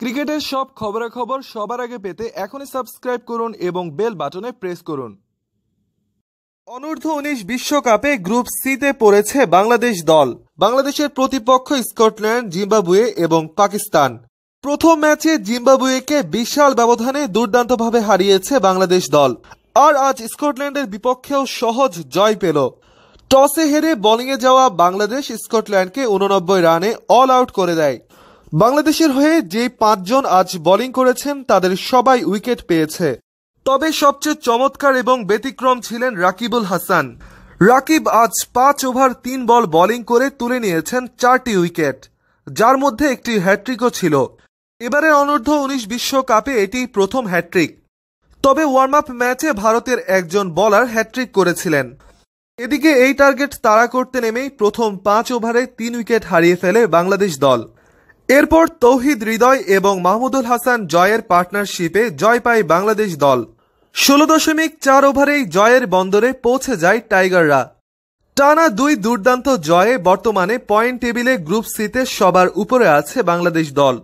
ক্রিকেটের সব খবরাখবর সবার আগে পেতে এখনই সাবস্ক্রাইব করুন এবং বেল বাটনে প্রেস করুন অনূর্ধ্ব উনিশ বিশ্বকাপে গ্রুপ সিতে পড়েছে বাংলাদেশ দল বাংলাদেশের প্রতিপক্ষ স্কটল্যান্ড জিম্বাবুয়ে এবং পাকিস্তান প্রথম ম্যাচে জিম্বাবুয়েকে বিশাল ব্যবধানে দুর্দান্তভাবে হারিয়েছে বাংলাদেশ দল আর আজ স্কটল্যান্ডের বিপক্ষেও সহজ জয় পেল টসে হেরে বোলিংয়ে যাওয়া বাংলাদেশ স্কটল্যান্ডকে উননব্বই রানে অল আউট করে দেয় বাংলাদেশের হয়ে যে পাঁচজন আজ বোলিং করেছেন তাদের সবাই উইকেট পেয়েছে তবে সবচেয়ে চমৎকার এবং ব্যতিক্রম ছিলেন রাকিবুল হাসান রাকিব আজ পাঁচ ওভার তিন বল বোলিং করে তুলে নিয়েছেন চারটি উইকেট যার মধ্যে একটি হ্যাট্রিকও ছিল এবারের অনূর্ধ্ব উনিশ বিশ্বকাপে এটি প্রথম হ্যাট্রিক তবে ওয়ার্ম আপ ম্যাচে ভারতের একজন বলার হ্যাট্রিক করেছিলেন এদিকে এই টার্গেট তাড়া করতে নেমেই প্রথম পাঁচ ওভারে তিন উইকেট হারিয়ে ফেলে বাংলাদেশ দল এরপর তৌহিদ হৃদয় এবং মাহমুদুল হাসান জয়ের পার্টনারশিপে জয় পায় বাংলাদেশ দল ষোলো দশমিক চার ওভারেই জয়ের বন্দরে পৌঁছে যায় টাইগাররা টানা দুই দুর্দান্ত জয়ে বর্তমানে পয়েন্ট টেবিলে গ্রুপ সিতে সবার উপরে আছে বাংলাদেশ দল